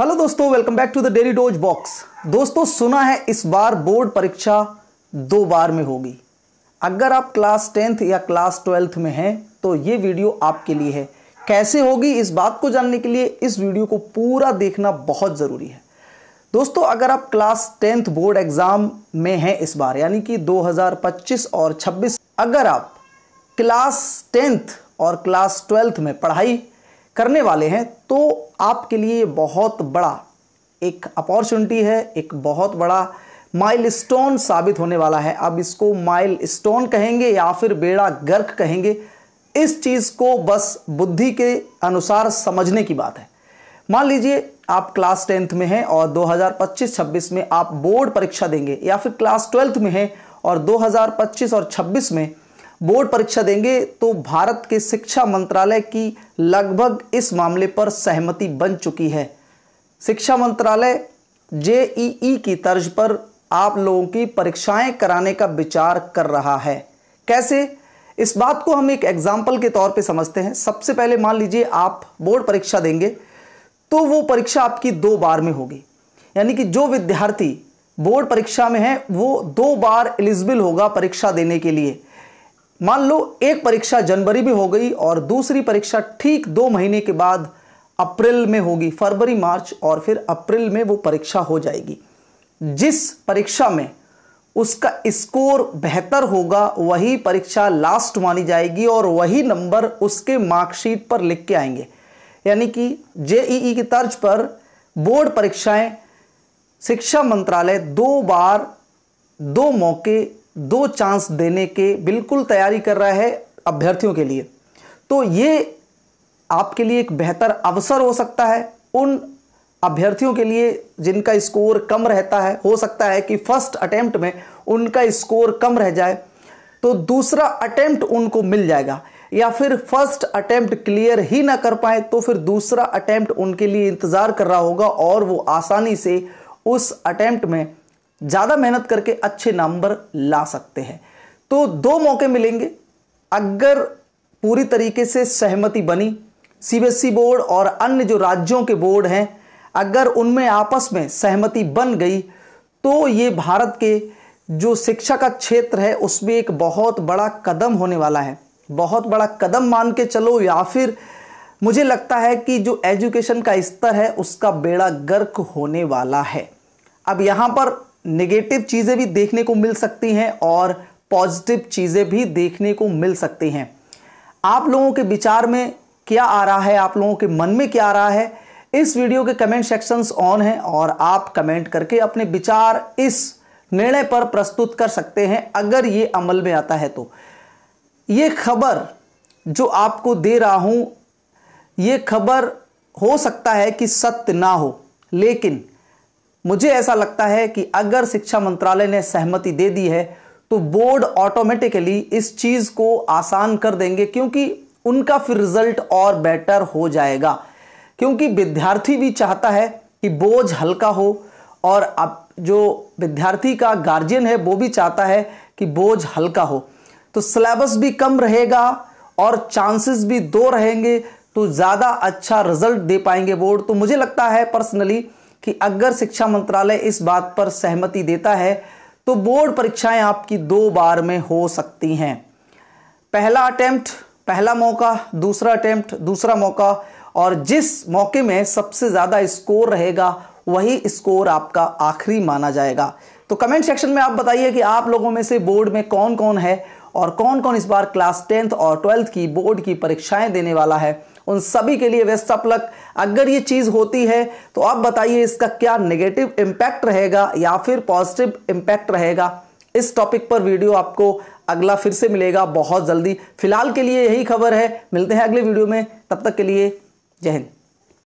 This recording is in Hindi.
हेलो दोस्तों welcome back to the daily dose box दोस्तों सुना है इस बार बोर्ड परीक्षा दो बार में होगी अगर आप क्लास टेंथ या क्लास ट्वेल्थ में हैं तो ये वीडियो आपके लिए है कैसे होगी इस बात को जानने के लिए इस वीडियो को पूरा देखना बहुत ज़रूरी है दोस्तों अगर आप क्लास टेंथ बोर्ड एग्ज़ाम में हैं इस बार यानी कि 2025 और 26 अगर आप क्लास टेंथ और क्लास ट्वेल्थ में पढ़ाई करने वाले हैं तो आपके लिए बहुत बड़ा एक अपॉर्चुनिटी है एक बहुत बड़ा माइलस्टोन साबित होने वाला है अब इसको माइलस्टोन कहेंगे या फिर बेड़ा गर्क कहेंगे इस चीज़ को बस बुद्धि के अनुसार समझने की बात है मान लीजिए आप क्लास टेंथ में हैं और 2025-26 में आप बोर्ड परीक्षा देंगे या फिर क्लास ट्वेल्थ में हैं और 2025 और 26 में बोर्ड परीक्षा देंगे तो भारत के शिक्षा मंत्रालय की लगभग इस मामले पर सहमति बन चुकी है शिक्षा मंत्रालय जेईई की तर्ज पर आप लोगों की परीक्षाएं कराने का विचार कर रहा है कैसे इस बात को हम एक एग्जाम्पल के तौर पे समझते हैं सबसे पहले मान लीजिए आप बोर्ड परीक्षा देंगे तो वो परीक्षा आपकी दो बार में होगी यानी कि जो विद्यार्थी बोर्ड परीक्षा में है वो दो बार एलिजिबल होगा परीक्षा देने के लिए मान लो एक परीक्षा जनवरी में हो गई और दूसरी परीक्षा ठीक दो महीने के बाद अप्रैल में होगी फरवरी मार्च और फिर अप्रैल में वो परीक्षा हो जाएगी जिस परीक्षा में उसका स्कोर बेहतर होगा वही परीक्षा लास्ट मानी जाएगी और वही नंबर उसके मार्कशीट पर लिख के आएंगे यानी कि जेईई की तर्ज पर बोर्ड परीक्षाएं शिक्षा मंत्रालय दो बार दो मौके दो चांस देने के बिल्कुल तैयारी कर रहा है अभ्यर्थियों के लिए तो ये आपके लिए एक बेहतर अवसर हो सकता है उन अभ्यर्थियों के लिए जिनका स्कोर कम रहता है हो सकता है कि फर्स्ट अटेम्प्ट में उनका स्कोर कम रह जाए तो दूसरा अटेम्प्ट उनको मिल जाएगा या फिर फर्स्ट अटेम्प्ट क्लियर ही ना कर पाए तो फिर दूसरा अटेम्प्ट उनके लिए इंतज़ार कर रहा होगा और वो आसानी से उस अटेम्प्ट में ज़्यादा मेहनत करके अच्छे नंबर ला सकते हैं तो दो मौके मिलेंगे अगर पूरी तरीके से सहमति बनी सीबीएसई e बोर्ड और अन्य जो राज्यों के बोर्ड हैं अगर उनमें आपस में सहमति बन गई तो ये भारत के जो शिक्षा का क्षेत्र है उसमें एक बहुत बड़ा कदम होने वाला है बहुत बड़ा कदम मान के चलो या फिर मुझे लगता है कि जो एजुकेशन का स्तर है उसका बेड़ा गर्क होने वाला है अब यहाँ पर नेगेटिव चीज़ें भी देखने को मिल सकती हैं और पॉजिटिव चीज़ें भी देखने को मिल सकती हैं आप लोगों के विचार में क्या आ रहा है आप लोगों के मन में क्या आ रहा है इस वीडियो के कमेंट सेक्शंस ऑन हैं और आप कमेंट करके अपने विचार इस निर्णय पर प्रस्तुत कर सकते हैं अगर ये अमल में आता है तो ये खबर जो आपको दे रहा हूँ ये खबर हो सकता है कि सत्य ना हो लेकिन मुझे ऐसा लगता है कि अगर शिक्षा मंत्रालय ने सहमति दे दी है तो बोर्ड ऑटोमेटिकली इस चीज़ को आसान कर देंगे क्योंकि उनका फिर रिजल्ट और बेटर हो जाएगा क्योंकि विद्यार्थी भी चाहता है कि बोझ हल्का हो और अब जो विद्यार्थी का गार्जियन है वो भी चाहता है कि बोझ हल्का हो तो सिलेबस भी कम रहेगा और चांसेस भी दो रहेंगे तो ज़्यादा अच्छा रिजल्ट दे पाएंगे बोर्ड तो मुझे लगता है पर्सनली कि अगर शिक्षा मंत्रालय इस बात पर सहमति देता है तो बोर्ड परीक्षाएं आपकी दो बार में हो सकती हैं पहला अटैम्प्ट पहला मौका दूसरा अटैम्प्ट दूसरा मौका और जिस मौके में सबसे ज़्यादा स्कोर रहेगा वही स्कोर आपका आखिरी माना जाएगा तो कमेंट सेक्शन में आप बताइए कि आप लोगों में से बोर्ड में कौन कौन है और कौन कौन इस बार क्लास टेंथ और ट्वेल्थ की बोर्ड की परीक्षाएं देने वाला है उन सभी के लिए वेस्ट ऑफ लक अगर ये चीज़ होती है तो आप बताइए इसका क्या नेगेटिव इम्पैक्ट रहेगा या फिर पॉजिटिव इम्पैक्ट रहेगा इस टॉपिक पर वीडियो आपको अगला फिर से मिलेगा बहुत जल्दी फिलहाल के लिए यही खबर है मिलते हैं अगले वीडियो में तब तक के लिए जय हिंद